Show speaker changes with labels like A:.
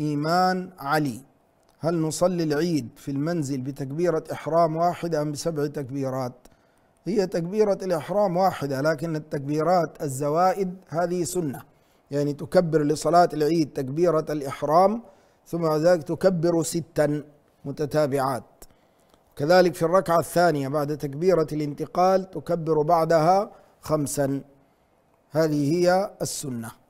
A: إيمان علي هل نصلي العيد في المنزل بتكبيرة إحرام واحدة أم بسبع تكبيرات هي تكبيرة الإحرام واحدة لكن التكبيرات الزوائد هذه سنة يعني تكبر لصلاة العيد تكبيرة الإحرام ثم بعد ذلك تكبر ستا متتابعات كذلك في الركعة الثانية بعد تكبيرة الانتقال تكبر بعدها خمسا هذه هي السنه